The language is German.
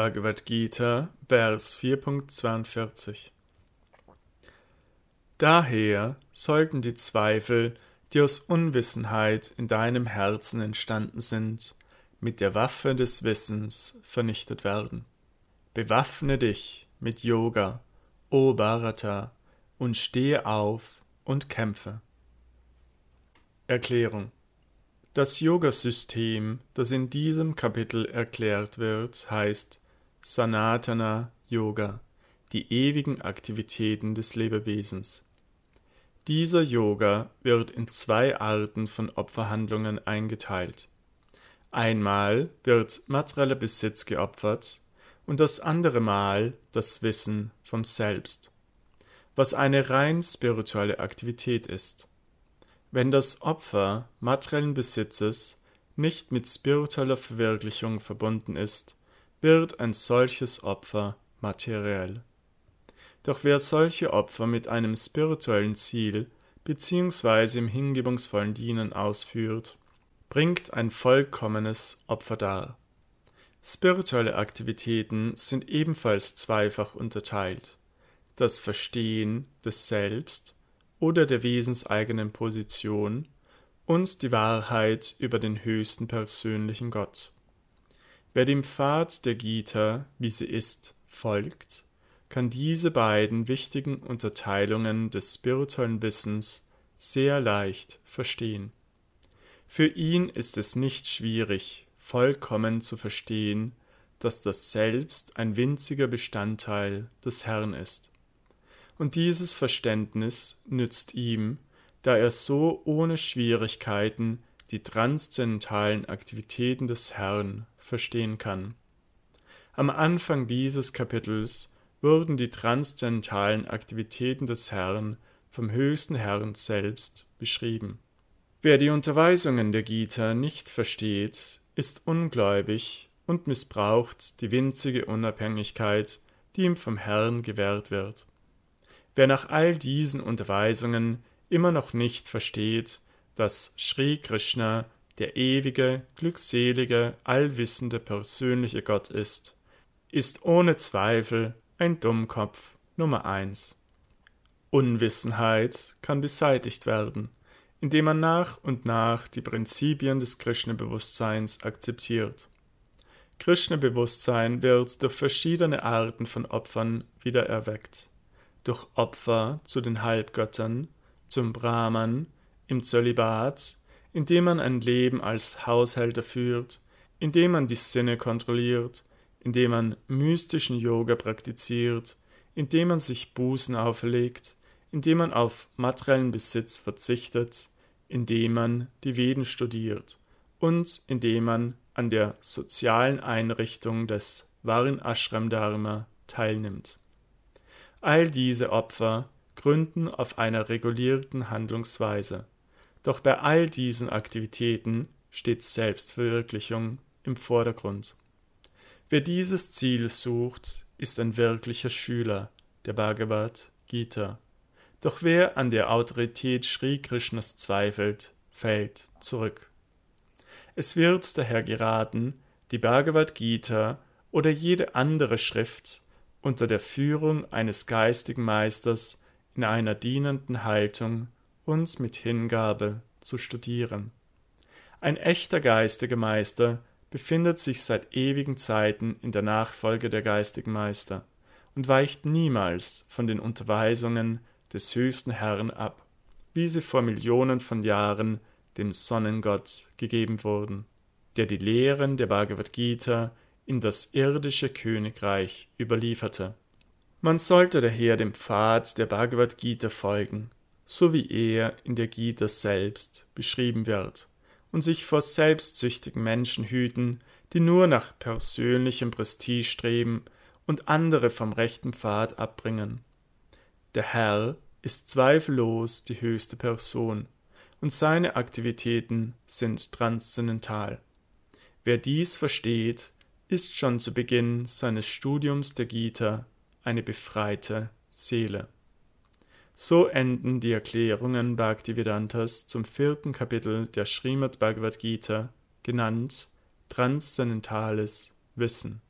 Bhagavad Gita, Vers 4.42. Daher sollten die Zweifel, die aus Unwissenheit in deinem Herzen entstanden sind, mit der Waffe des Wissens vernichtet werden. Bewaffne dich mit Yoga, O Bharata, und stehe auf und kämpfe. Erklärung Das Yoga-System, das in diesem Kapitel erklärt wird, heißt Sanatana Yoga, die ewigen Aktivitäten des Lebewesens. Dieser Yoga wird in zwei Arten von Opferhandlungen eingeteilt. Einmal wird materieller Besitz geopfert und das andere Mal das Wissen vom Selbst, was eine rein spirituelle Aktivität ist. Wenn das Opfer materiellen Besitzes nicht mit spiritueller Verwirklichung verbunden ist, wird ein solches Opfer materiell. Doch wer solche Opfer mit einem spirituellen Ziel bzw. im hingebungsvollen Dienen ausführt, bringt ein vollkommenes Opfer dar. Spirituelle Aktivitäten sind ebenfalls zweifach unterteilt. Das Verstehen des Selbst oder der wesenseigenen Position und die Wahrheit über den höchsten persönlichen Gott. Wer dem Pfad der Gita, wie sie ist, folgt, kann diese beiden wichtigen Unterteilungen des spirituellen Wissens sehr leicht verstehen. Für ihn ist es nicht schwierig, vollkommen zu verstehen, dass das Selbst ein winziger Bestandteil des Herrn ist. Und dieses Verständnis nützt ihm, da er so ohne Schwierigkeiten die transzendentalen Aktivitäten des Herrn verstehen kann. Am Anfang dieses Kapitels wurden die transzendentalen Aktivitäten des Herrn vom höchsten Herrn selbst beschrieben. Wer die Unterweisungen der Gita nicht versteht, ist ungläubig und missbraucht die winzige Unabhängigkeit, die ihm vom Herrn gewährt wird. Wer nach all diesen Unterweisungen immer noch nicht versteht, dass Sri Krishna der ewige, glückselige, allwissende persönliche Gott ist, ist ohne Zweifel ein Dummkopf Nummer eins. Unwissenheit kann beseitigt werden, indem man nach und nach die Prinzipien des Krishna-Bewusstseins akzeptiert. Krishna-Bewusstsein wird durch verschiedene Arten von Opfern wiedererweckt. Durch Opfer zu den Halbgöttern, zum Brahman, im Zölibat indem man ein Leben als Haushälter führt, indem man die Sinne kontrolliert, indem man mystischen Yoga praktiziert, indem man sich Bußen auferlegt, indem man auf materiellen Besitz verzichtet, indem man die Veden studiert und indem man an der sozialen Einrichtung des Varin Ashram Dharma teilnimmt. All diese Opfer gründen auf einer regulierten Handlungsweise, doch bei all diesen Aktivitäten steht Selbstverwirklichung im Vordergrund. Wer dieses Ziel sucht, ist ein wirklicher Schüler der Bhagavad Gita. Doch wer an der Autorität Sri Krishnas zweifelt, fällt zurück. Es wird daher geraten, die Bhagavad Gita oder jede andere Schrift unter der Führung eines geistigen Meisters in einer dienenden Haltung uns mit Hingabe zu studieren. Ein echter geistiger Meister befindet sich seit ewigen Zeiten in der Nachfolge der geistigen Meister und weicht niemals von den Unterweisungen des höchsten Herrn ab, wie sie vor Millionen von Jahren dem Sonnengott gegeben wurden, der die Lehren der Bhagavad Gita in das irdische Königreich überlieferte. Man sollte daher dem Pfad der Bhagavad Gita folgen so wie er in der Gita selbst beschrieben wird, und sich vor selbstsüchtigen Menschen hüten, die nur nach persönlichem Prestige streben und andere vom rechten Pfad abbringen. Der Herr ist zweifellos die höchste Person, und seine Aktivitäten sind transzendental. Wer dies versteht, ist schon zu Beginn seines Studiums der Gita eine befreite Seele. So enden die Erklärungen Bhaktivedantas zum vierten Kapitel der Srimad Bhagavad Gita, genannt Transzendentales Wissen